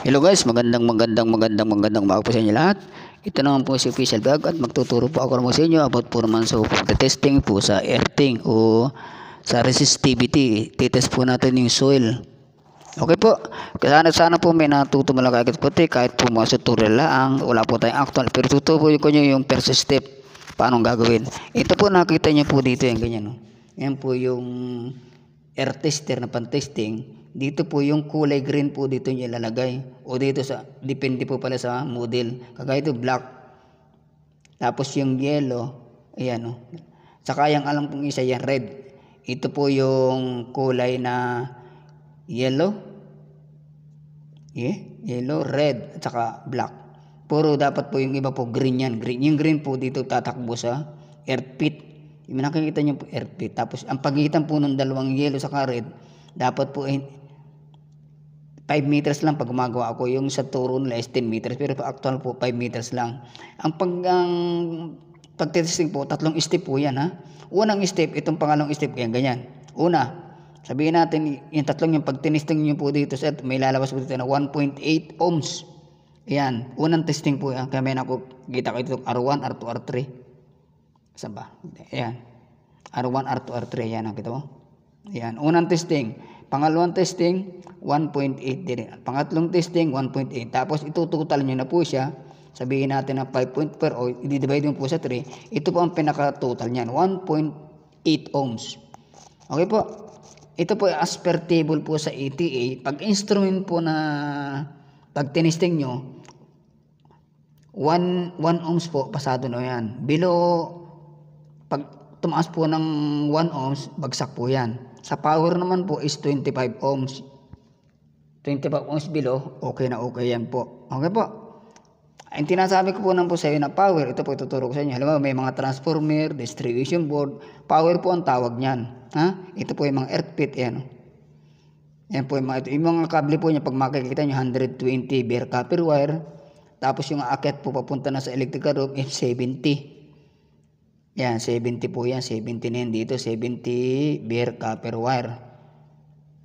Hello guys, magandang magandang magandang magandang umaga po sa inyo lahat. Ito naman po si Official Vlog at magtuturo po ako naman sa inyo about 4 months of the testing po sa earthing o sa resistivity. Titest po natin yung soil. Okay po. Sana, sana po may natutuman lang agad po te, kahit po mga tutorial lang. Wala po tayong actual. Pero tuto po nyo yung first step. Paano gagawin. Ito po nakita nyo po dito yung ganyan. Yan po yung air tester na pan-testing dito po yung kulay green po dito nyo ilalagay o dito sa depende po pala sa model kagaya ito black tapos yung yellow ayan o oh. saka yung alam pong isa yan red ito po yung kulay na yellow yeah, yellow, red at saka black puro dapat po yung iba po green yan green. yung green po dito tatakbo sa air pit nakikita nyo po air pit tapos ang pagitan po ng dalawang yellow saka red dapat po 5 meters lang pag gumagawa ako. Yung sa turon nila is 10 meters, pero actual po 5 meters lang. Ang pag ang pagtitesting po, tatlong step po yan ha. Unang step, itong pangalawang step, yan, ganyan. Una, sabihin natin, yung tatlong yung pagtinisting nyo po dito, set, may lalabas po dito na 1.8 ohms. Yan, unang testing po yan. Kaya may naku, ko ito, R1, R2, R3. Saan ba? Ayan. R1, R2, R3, yan, nakita mo? Yan, unang testing. Pangalawang testing, 1.8 din. Pangatlong testing, 1.8. Tapos itutotal nyo na po siya. Sabihin natin ng 5.4 o i-divide mo po sa 3. Ito po ang pinaka-total niyan, 1.8 ohms. Okay po. Ito po as per table po sa ETA. Pag instrument po na pag tinisting nyo, 1, 1 ohms po, pasado na yan. Below, pag tumaas po ng 1 ohms, bagsak po yan. Sa power naman po is 25 ohms. 25 ohms below, okay na okay yan po. Okay po. Ang tinasabi ko po nang po sa iyo na power, ito po ituturo ko sa inyo. Halimbawa may mga transformer, distribution board, power po ang tawag niyan. Ha? Ito po yung mga earth pit, yan. Yan po yung mga ito. Yung mga kable po niya, pag makikita niyo, 120 bare copper wire. Tapos yung aakyat po papunta na sa electrical room is 70. Yan, 70 po yan. 70 na yan dito. 70 bare copper wire.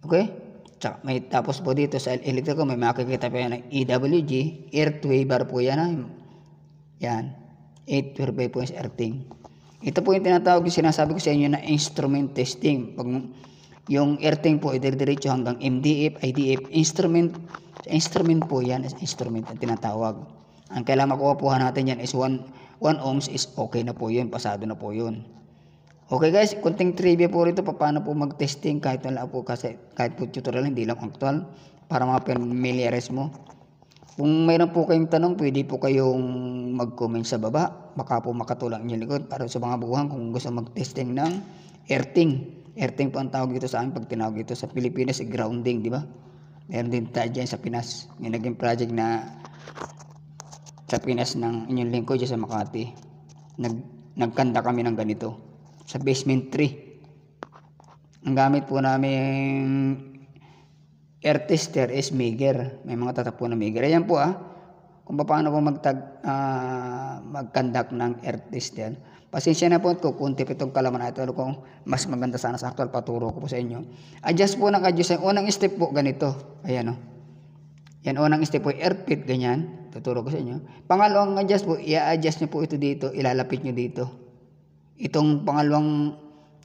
Okay? Tsaka may tapos po dito sa electric may makikita po yan ng EWG. Earth bar po yan. Ha? Yan. 812 points earthing. Ito po yung tinatawag yung sinasabi ko sa inyo na instrument testing. Pag yung earthing po, idiridiretso hanggang MDF, IDF, instrument, instrument po yan, is instrument ang tinatawag. Ang kailangan makuha natin yan is 1... 1 ohms is okay na po yun. Pasado na po yun. Okay guys, kunting trivia po rito paano po mag-testing kahit wala po kasi kahit po tutorial hindi lang actual para mga familiarize mo. Kung mayroon po kayong tanong, pwede po kayong mag-comment sa baba. Baka po makatulong inyo likod para sa mga buwan kung gusto mag-testing ng earthing. Earthing po ang tawag dito sa amin pag tinawag dito sa Pilipinas, grounding, di ba? Meron din tayo dyan sa Pinas. Yung naging project na sa Pinas ng inyong linko lingkod sa Makati. Nag, nagkanda kami ng ganito sa basement 3. Ang gamit po namin air tester is maker. May mga tatapon na maker. Ayan po ah. Kung paano po magtag, uh, ah, mag-conduct ng air tester. Pasensya na po at kukunti itong kalaman na ito. Ano kung mas maganda sana sa actual paturo ko po sa inyo. Adjust po ng adjust. unang step po ganito. Ayan o. Oh. Yan, unang step po, air ganyan. Tuturo ko sa inyo. Pangalawang adjust po, i-adjust nyo po ito dito, ilalapit nyo dito. Itong pangalawang,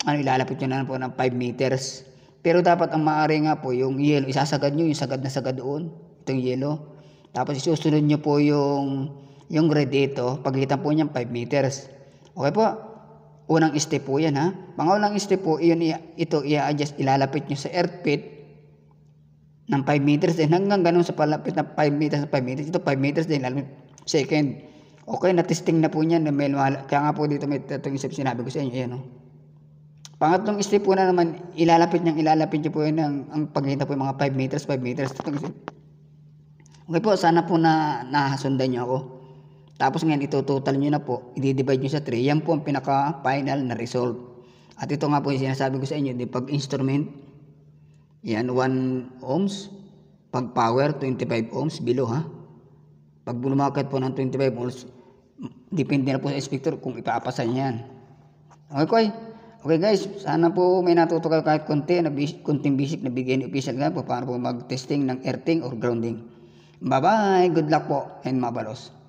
ano, ilalapit nyo na po ng 5 meters. Pero dapat ang maaari nga po, yung yellow, isasagad nyo, yung sagad na sagad doon, itong yellow. Tapos isusunod nyo po yung, yung red dito, pagitan po niyan 5 meters. Okay po? Unang step po yan ha. Pangalawang step po, yun, ito i-adjust, ilalapit nyo sa earth pit ng 5 meters din hanggang ganun sa palapit na 5 meters 5 meters ito 5 meters din lalo second okay na-testing na po niya na may kaya nga po dito may tatong isip sinabi ko sa inyo yan oh. pangatlong step po na naman ilalapit niyang ilalapit niyo po yun ang, ang pagkita po yung mga 5 meters 5 meters tatong isip okay po sana po na nahasundan niyo ako tapos ngayon ito total niyo na po i-divide niyo sa 3 yan po ang pinaka final na result at ito nga po yung sinasabi ko sa inyo di pag instrument yan, 1 ohms. Pag power, 25 ohms below ha. Pag bumakat po ng 25 ohms, depende na po sa inspector kung ipaapasan niya yan. Okay, koy? Okay guys, sana po may natuto kayo kahit konti, na basic, konting basic na bigay ni official nga po paano po mag-testing ng earthing or grounding. Bye-bye! Good luck po and mabalos!